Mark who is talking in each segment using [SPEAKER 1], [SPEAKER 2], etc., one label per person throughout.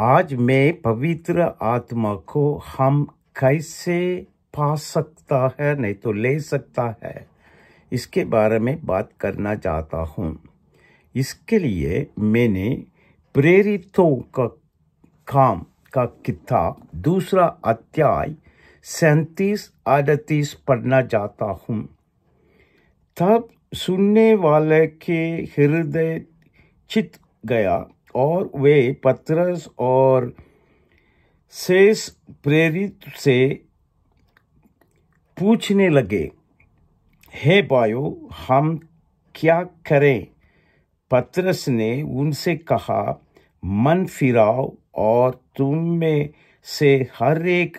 [SPEAKER 1] आज मैं पवित्र आत्मा को हम कैसे पा सकता है नहीं तो ले सकता है इसके बारे में बात करना चाहता हूँ इसके लिए मैंने प्रेरितों का काम का किताब दूसरा अध्याय सैंतीस अड़तीस पढ़ना चाहता हूँ तब सुनने वाले के हृदय चित गया और वे पत्रस और शेष प्रेरित से पूछने लगे हे बायो हम क्या करें पत्रस ने उनसे कहा मन फिराओ और तुम में से हर एक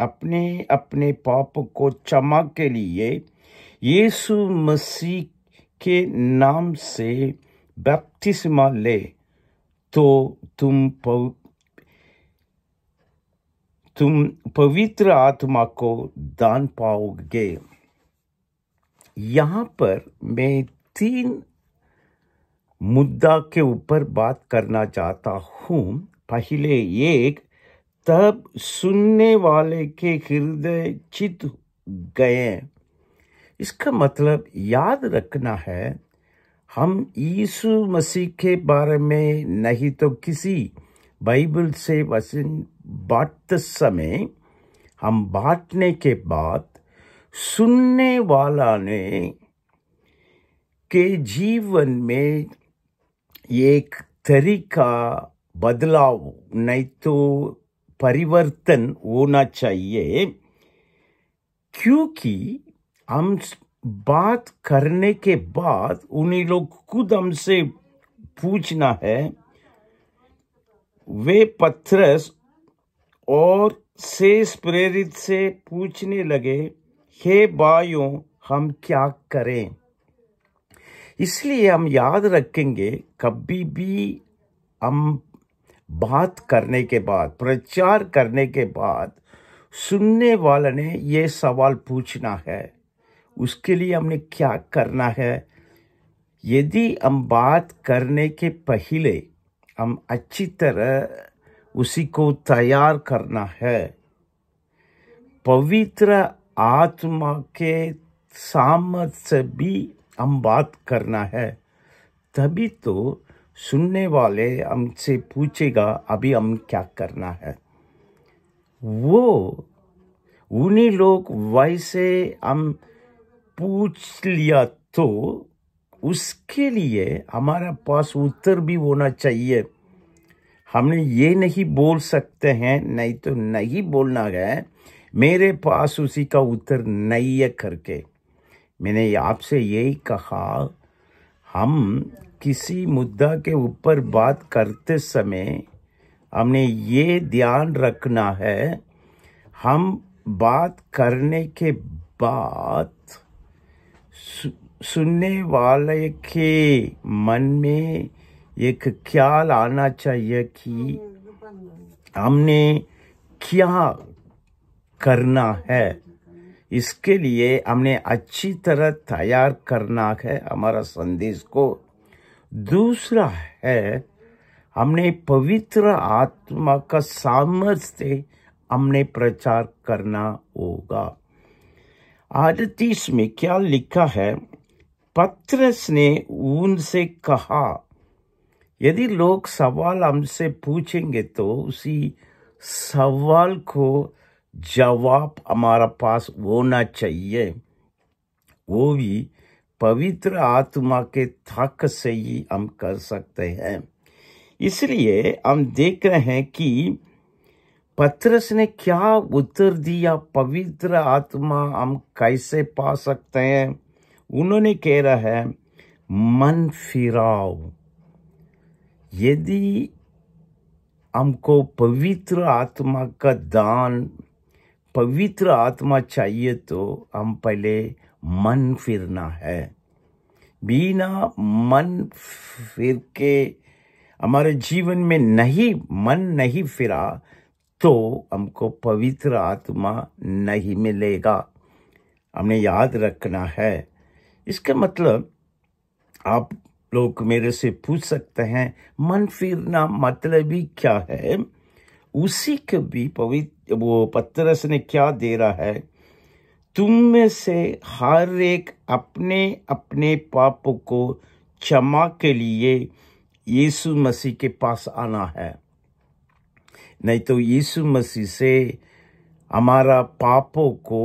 [SPEAKER 1] अपने अपने पाप को क्षमा के लिए यीशु मसीह के नाम से बपतिस्मा ले तो तुम पव तुम पवित्र आत्मा को दान पाओगे यहां पर मैं तीन मुद्दा के ऊपर बात करना चाहता हूं पहले एक तब सुनने वाले के हृदय चित गए इसका मतलब याद रखना है हम यीशु मसीह के बारे में नहीं तो किसी बाइबल से वचन बांटते समय हम बांटने के बाद सुनने वाला ने के जीवन में एक तरीका बदलाव नहीं तो परिवर्तन होना चाहिए क्योंकि हम बात करने के बाद उन्हीं लोग खुद हमसे पूछना है वे पथरस और शेष प्रेरित से पूछने लगे हे बायो हम क्या करें इसलिए हम याद रखेंगे कभी भी हम बात करने के बाद प्रचार करने के बाद सुनने वाले ने यह सवाल पूछना है उसके लिए हमने क्या करना है यदि हम बात करने के पहले हम अच्छी तरह उसी को तैयार करना है पवित्र आत्मा के सामर्थ से भी हम बात करना है तभी तो सुनने वाले हमसे पूछेगा अभी हम क्या करना है वो उन्हीं लोग वैसे हम पूछ लिया तो उसके लिए हमारा पास उत्तर भी होना चाहिए हमने ये नहीं बोल सकते हैं नहीं तो नहीं बोलना है मेरे पास उसी का उत्तर नहीं है करके मैंने आपसे यही कहा हम किसी मुद्दा के ऊपर बात करते समय हमने ये ध्यान रखना है हम बात करने के बाद सु, सुनने वाले के मन में एक ख्याल आना चाहिए कि हमने क्या करना है इसके लिए हमने अच्छी तरह तैयार करना है हमारा संदेश को दूसरा है हमने पवित्र आत्मा का सामर्थ्य हमने प्रचार करना होगा अड़तीस में क्या लिखा है पत्रस ने उनसे कहा यदि लोग सवाल हमसे पूछेंगे तो उसी सवाल को जवाब हमारा पास होना चाहिए वो भी पवित्र आत्मा के थक से ही हम कर सकते हैं इसलिए हम देख रहे हैं कि पत्रस ने क्या उत्तर दिया पवित्र आत्मा हम कैसे पा सकते हैं उन्होंने कह रहा है मन फिराओ यदि हमको पवित्र आत्मा का दान पवित्र आत्मा चाहिए तो हम पहले मन फिरना है बिना मन फिर के हमारे जीवन में नहीं मन नहीं फिरा तो हमको पवित्र आत्मा नहीं मिलेगा हमने याद रखना है इसका मतलब आप लोग मेरे से पूछ सकते हैं मन फिरना मतलब ही क्या है उसी के भी पवित्र वो पत्रस ने क्या दे रहा है तुम में से हर एक अपने अपने पाप को क्षमा के लिए यीशु मसीह के पास आना है नहीं तो यीशु मसीह से हमारा पापों को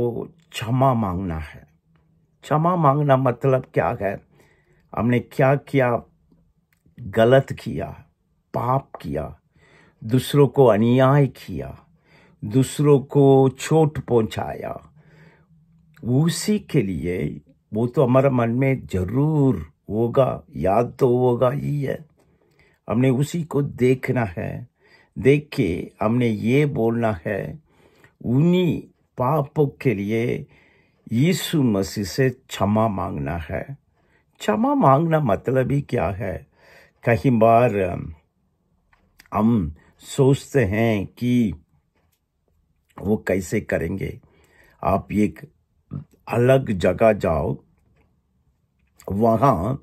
[SPEAKER 1] क्षमा मांगना है क्षमा मांगना मतलब क्या है हमने क्या किया गलत किया पाप किया दूसरों को अन्याय किया दूसरों को चोट पहुंचाया उसी के लिए वो तो हमारा मन में जरूर होगा याद तो होगा ही है हमने उसी को देखना है देख के हमने ये बोलना है उन्हीं पापों के लिए यीशु मसीह से क्षमा मांगना है क्षमा मांगना मतलब ही क्या है कई बार हम सोचते हैं कि वो कैसे करेंगे आप एक अलग जगह जाओ वहाँ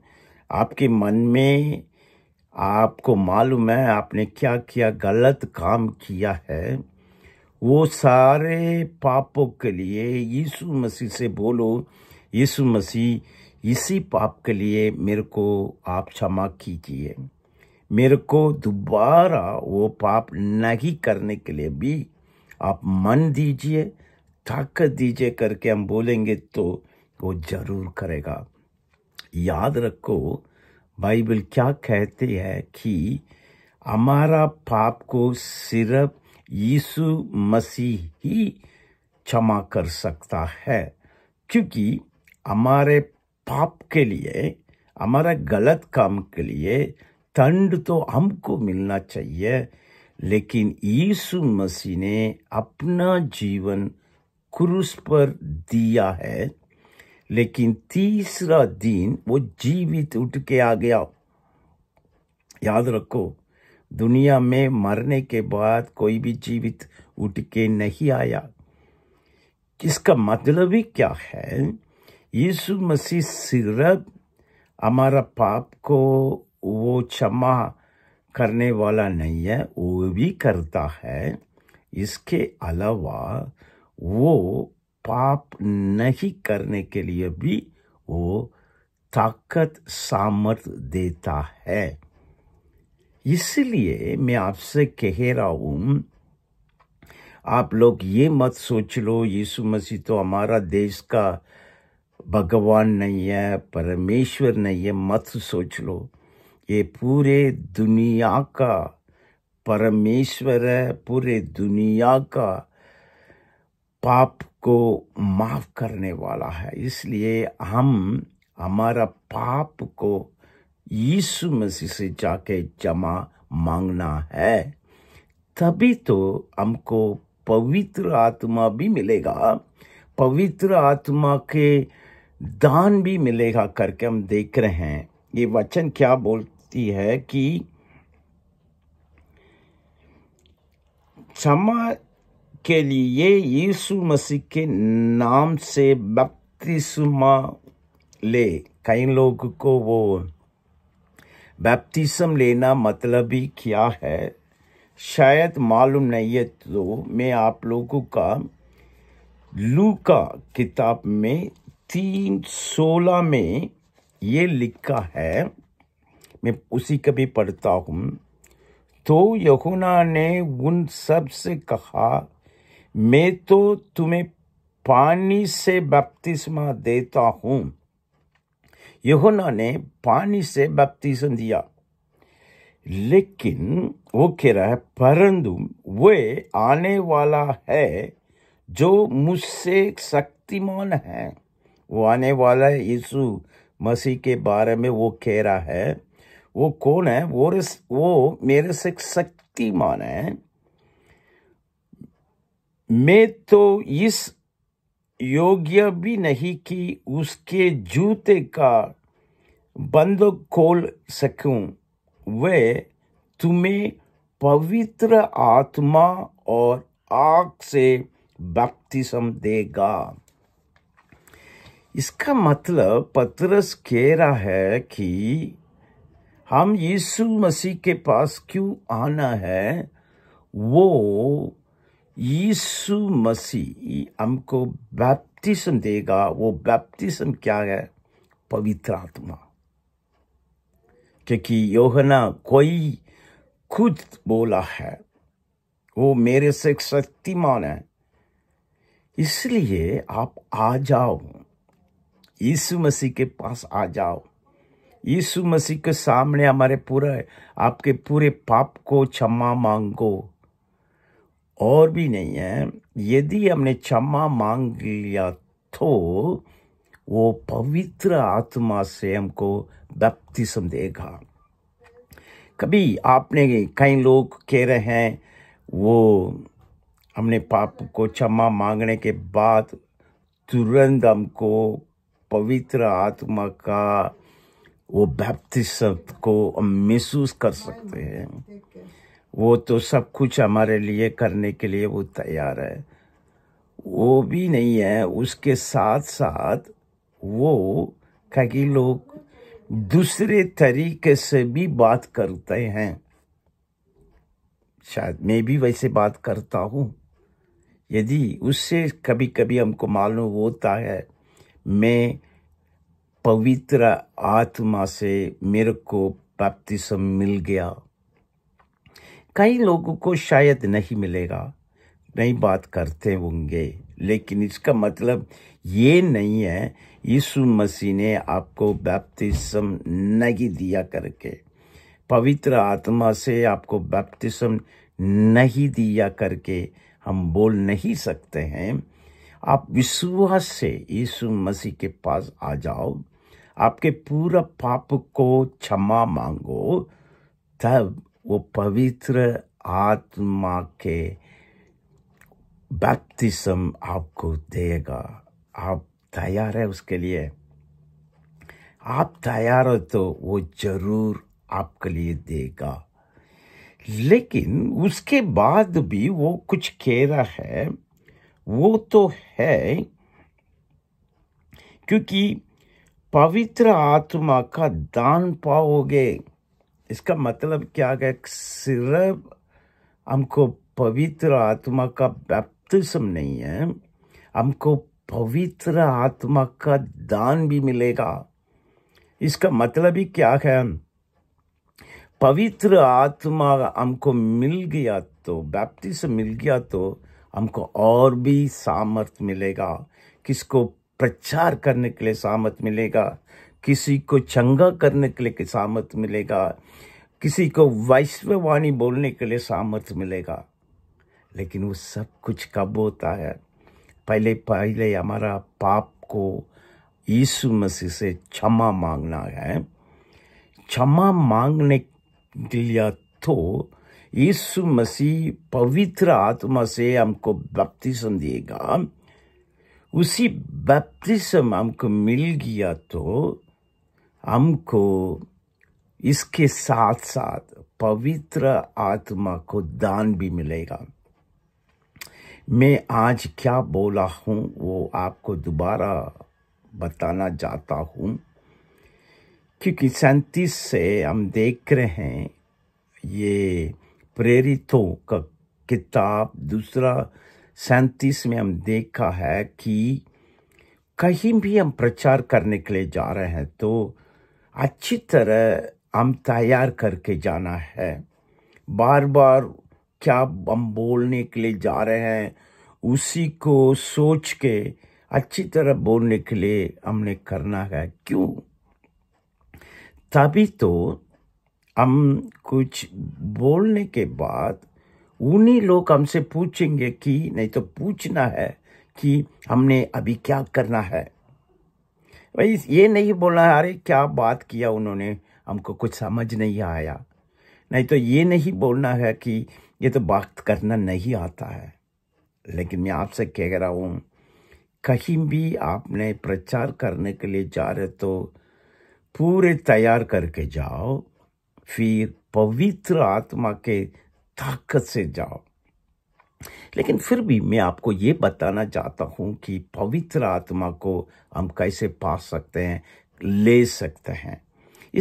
[SPEAKER 1] आपके मन में आपको मालूम है आपने क्या किया गलत काम किया है वो सारे पापों के लिए यीशु मसीह से बोलो यीशु मसीह इसी पाप के लिए मेरे को आप क्षमा कीजिए मेरे को दोबारा वो पाप नहीं करने के लिए भी आप मन दीजिए ताकत दीजिए करके हम बोलेंगे तो वो जरूर करेगा याद रखो बाइबल क्या कहती है कि हमारा पाप को सिर्फ यीशु मसीह ही क्षमा कर सकता है क्योंकि हमारे पाप के लिए हमारा गलत काम के लिए दंड तो हमको मिलना चाहिए लेकिन यीशु मसीह ने अपना जीवन क्रूस पर दिया है लेकिन तीसरा दिन वो जीवित उठ के आ गया याद रखो दुनिया में मरने के बाद कोई भी जीवित उठ के नहीं आया इसका मतलब ही क्या है यीशु मसीह सिर्फ हमारा पाप को वो क्षमा करने वाला नहीं है वो भी करता है इसके अलावा वो पाप नहीं करने के लिए भी वो ताकत सामर्थ देता है इसलिए मैं आपसे कह रहा हूं आप लोग ये मत सोच लो यीशु मसीह तो हमारा देश का भगवान नहीं है परमेश्वर नहीं है मत सोच लो ये पूरे दुनिया का परमेश्वर है पूरे दुनिया का पाप को माफ करने वाला है इसलिए हम हमारा पाप को यीशु मसीह से जाके जमा मांगना है तभी तो हमको पवित्र आत्मा भी मिलेगा पवित्र आत्मा के दान भी मिलेगा करके हम देख रहे हैं ये वचन क्या बोलती है कि क्षमा के लिए यीशु मसीह के नाम से बपतिस्मा ले कई लोग को वो बपतिस्म लेना मतलब ही क्या है शायद मालूम नहीं है तो मैं आप लोगों का लूका किताब में तीन सोलह में ये लिखा है मैं उसी का भी पढ़ता हूँ तो यहुना ने उन सब से कहा मैं तो तुम्हें पानी से बपतिस्मा देता हूं यहुना ने पानी से बपतिस्म दिया लेकिन वो कह रहा है परंतु वे आने वाला है जो मुझसे शक्तिमान है वो आने वाला है यीशु मसीह के बारे में वो कह रहा है वो कौन है वो वो मेरे से शक्तिमान है मैं तो इस योग्य भी नहीं कि उसके जूते का बंद खोल सकूं वे तुम्हें पवित्र आत्मा और आग से बपतिस्म देगा इसका मतलब पतरस कह रहा है कि हम यीशु मसीह के पास क्यों आना है वो यीशु मसीह हमको बैप्टिज्म देगा वो बैप्टिज्म क्या है पवित्र आत्मा क्योंकि योहना कोई खुद बोला है वो मेरे से शक्तिमान है इसलिए आप आ जाओ यीशु मसीह के पास आ जाओ यीशु मसीह के सामने हमारे पूरे आपके पूरे पाप को क्षमा मांगो और भी नहीं है यदि हमने क्षमा मांग लिया तो वो पवित्र आत्मा से हमको बपतिस्म देगा कभी आपने कई लोग कह रहे हैं वो हमने पाप को क्षमा मांगने के बाद तुरंत हमको पवित्र आत्मा का वो बैप्तिस को हम महसूस कर सकते हैं वो तो सब कुछ हमारे लिए करने के लिए वो तैयार है वो भी नहीं है उसके साथ साथ वो कई लोग दूसरे तरीके से भी बात करते हैं शायद मैं भी वैसे बात करता हूँ यदि उससे कभी कभी हमको मालूम होता है मैं पवित्र आत्मा से मेरे को बपतिस्म मिल गया कई लोगों को शायद नहीं मिलेगा नहीं बात करते होंगे लेकिन इसका मतलब ये नहीं है यीशु मसीह ने आपको बैप्तिस्म नहीं दिया करके पवित्र आत्मा से आपको बैप्तिस्म नहीं दिया करके हम बोल नहीं सकते हैं आप विश्वास से यीशु मसीह के पास आ जाओ आपके पूरा पाप को क्षमा मांगो तब वो पवित्र आत्मा के बैप्तिसम आपको देगा आप तैयार है उसके लिए आप तैयार हो तो वो जरूर आपके लिए देगा लेकिन उसके बाद भी वो कुछ कह रहा है वो तो है क्योंकि पवित्र आत्मा का दान पाओगे इसका मतलब क्या है सिर्फ हमको पवित्र आत्मा का बैप्तिसम नहीं है हमको पवित्र आत्मा का दान भी मिलेगा इसका मतलब ही क्या है पवित्र आत्मा हमको मिल गया तो बैप्तिस्म मिल गया तो हमको और भी सामर्थ मिलेगा किसको प्रचार करने के लिए सामर्थ मिलेगा किसी को चंगा करने के लिए सामर्थ्य मिलेगा किसी को वैश्ववाणी बोलने के लिए सामर्थ्य मिलेगा लेकिन वो सब कुछ कब होता है पहले पहले हमारा पाप को यीशु मसीह से क्षमा मांगना है क्षमा मांगने दिया तो यीशु मसीह पवित्र आत्मा से हमको बपतिस्म देगा उसी बपतिस्म हमको मिल गया तो हमको इसके साथ साथ पवित्र आत्मा को दान भी मिलेगा मैं आज क्या बोला हूँ वो आपको दोबारा बताना चाहता हूँ क्योंकि सैंतीस से हम देख रहे हैं ये प्रेरितों का किताब दूसरा सैंतीस में हम देखा है कि कहीं भी हम प्रचार करने के लिए जा रहे हैं तो अच्छी तरह हम तैयार करके जाना है बार बार क्या हम बोलने के लिए जा रहे हैं उसी को सोच के अच्छी तरह बोलने के लिए हमने करना है क्यों तभी तो हम कुछ बोलने के बाद उन्हीं लोग हमसे पूछेंगे कि नहीं तो पूछना है कि हमने अभी क्या करना है भाई ये नहीं बोला अरे क्या बात किया उन्होंने हमको कुछ समझ नहीं आया नहीं तो ये नहीं बोलना है कि ये तो बात करना नहीं आता है लेकिन मैं आपसे कह रहा हूँ कहीं भी आपने प्रचार करने के लिए जा रहे तो पूरे तैयार करके जाओ फिर पवित्र आत्मा के ताकत से जाओ लेकिन फिर भी मैं आपको ये बताना चाहता हूँ कि पवित्र आत्मा को हम कैसे पा सकते हैं ले सकते हैं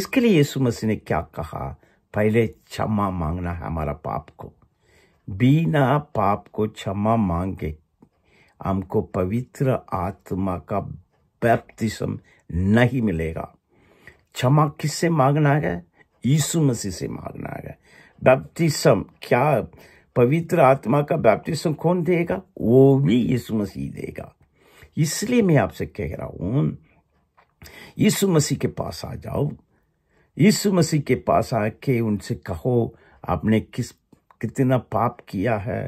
[SPEAKER 1] इसके लिए यीशु मसीह ने क्या कहा पहले क्षमा मांगना है हमारा पाप को बिना पाप को क्षमा मांगे हमको पवित्र आत्मा का बैप्तिसम नहीं मिलेगा क्षमा किससे मांगना है यीशु मसीह से मांगना है बैप्तिसम क्या पवित्र आत्मा का बैप्टिज्म कौन देगा वो भी यीशु मसीह देगा इसलिए मैं आपसे कह रहा हूं यीशु मसीह के पास आ जाओ यीशु मसीह के पास आके उनसे कहो आपने किस कितना पाप किया है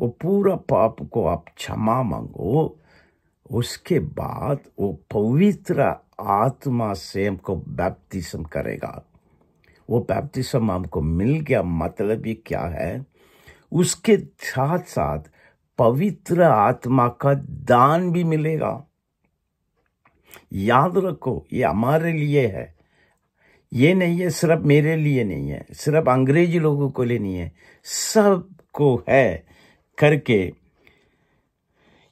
[SPEAKER 1] वो पूरा पाप को आप क्षमा मांगो उसके बाद वो पवित्र आत्मा से हमको बैप्तिसम करेगा वो बैप्तिसम हमको मिल गया मतलब ये क्या है उसके साथ साथ पवित्र आत्मा का दान भी मिलेगा याद रखो ये हमारे लिए है ये नहीं है सिर्फ मेरे लिए नहीं है सिर्फ अंग्रेजी लोगों को लिए नहीं है सबको है करके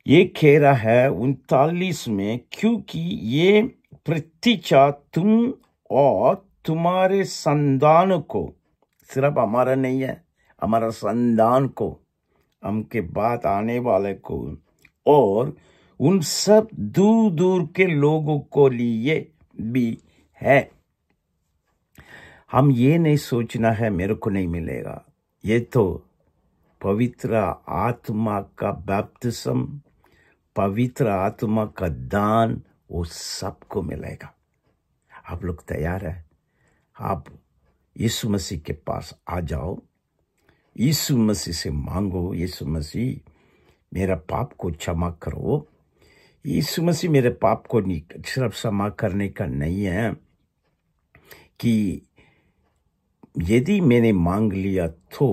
[SPEAKER 1] ये कह रहा है उनतालीस में क्योंकि ये प्रतीक्षा तुम और तुम्हारे संदान को सिर्फ हमारा नहीं है हमारा संदान को हम के बाद आने वाले को और उन सब दूर दूर के लोगों को लिए भी है हम ये नहीं सोचना है मेरे को नहीं मिलेगा ये तो पवित्र आत्मा का बैप्तिसम पवित्र आत्मा का दान वो सबको मिलेगा आप लोग तैयार है आप यीशु मसीह के पास आ जाओ यीशु मसीह से मांगो यीशु मसीह मेरा पाप को क्षमा करो यीशु मसीह मेरे पाप को सिर्फ क्षमा करने का नहीं है कि यदि मैंने मांग लिया तो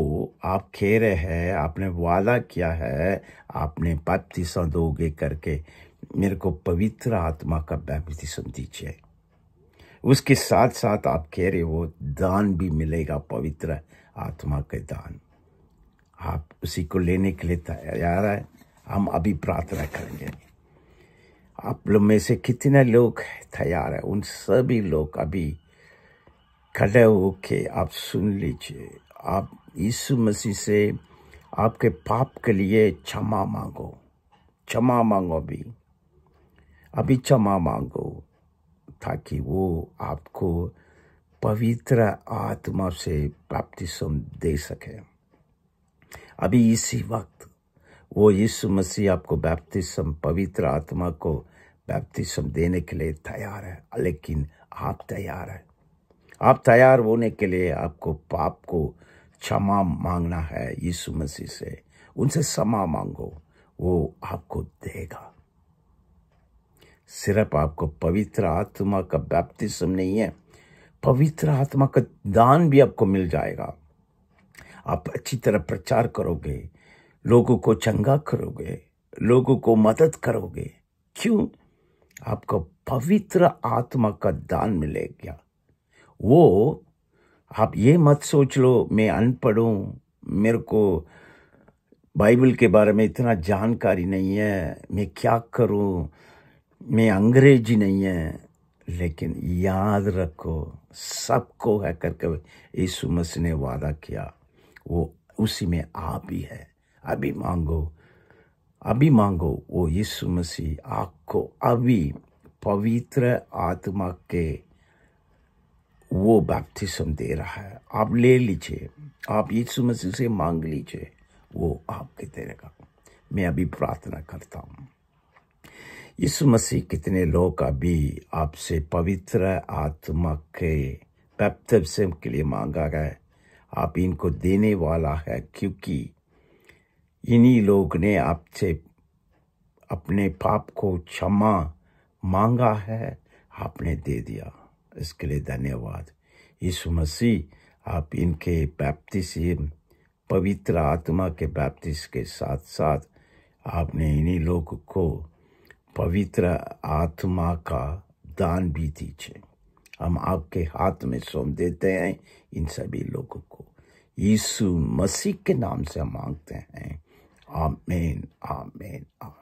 [SPEAKER 1] आप कह रहे हैं आपने वादा किया है आपने बपतिस्मा दोगे करके मेरे को पवित्र आत्मा का बपतिस्म दीजिए उसके साथ साथ आप कह रहे हो दान भी मिलेगा पवित्र आत्मा के दान आप उसी को लेने के लिए तैयार है हम अभी प्रार्थना करेंगे आप लोग में से कितने लोग तैयार है उन सभी लोग अभी खड़े होके आप सुन लीजिए आप यीशु मसीह से आपके पाप के लिए क्षमा मांगो क्षमा मांगो अभी अभी क्षमा मांगो ताकि वो आपको पवित्र आत्मा से प्राप्ति दे सके अभी इसी वक्त वो यीशु मसीह आपको बैप्तिसम पवित्र आत्मा को बैप्तिसम देने के लिए तैयार है लेकिन आप तैयार है आप तैयार होने के लिए आपको पाप को क्षमा मांगना है यीशु मसीह से उनसे क्षमा मांगो वो आपको देगा सिर्फ आपको पवित्र आत्मा का बैप्तिसम नहीं है पवित्र आत्मा का दान भी आपको मिल जाएगा आप अच्छी तरह प्रचार करोगे लोगों को चंगा करोगे लोगों को मदद करोगे क्यों आपको पवित्र आत्मा का दान मिलेगा वो आप ये मत सोच लो मैं अनपढ़ हूँ मेरे को बाइबल के बारे में इतना जानकारी नहीं है मैं क्या करूँ मैं अंग्रेजी नहीं है लेकिन याद रखो सबको है करके यीशु मसीह ने वादा किया वो उसी में आप भी है अभी मांगो अभी मांगो वो यीशु मसीह आपको अभी पवित्र आत्मा के वो बैप्टिसम दे रहा है आप ले लीजिए आप यीशु मसीह से मांग लीजिए वो आपके देगा मैं अभी प्रार्थना करता हूँ यीशु मसीह कितने लोग अभी आपसे पवित्र आत्मा के बैप्टिसम के लिए मांगा गया आप इनको देने वाला है क्योंकि इन्हीं लोग ने आपसे अपने पाप को क्षमा मांगा है आपने दे दिया इसके लिए धन्यवाद यीशु मसीह आप इनके बैप्तिस पवित्र आत्मा के बैप्तिस के साथ साथ आपने इन्हीं लोग को पवित्र आत्मा का दान भी दीजिए हम आपके हाथ में सौंप देते हैं इन सभी लोगों को यीशु मसीह के नाम से मांगते हैं आमेन आमेन आमेन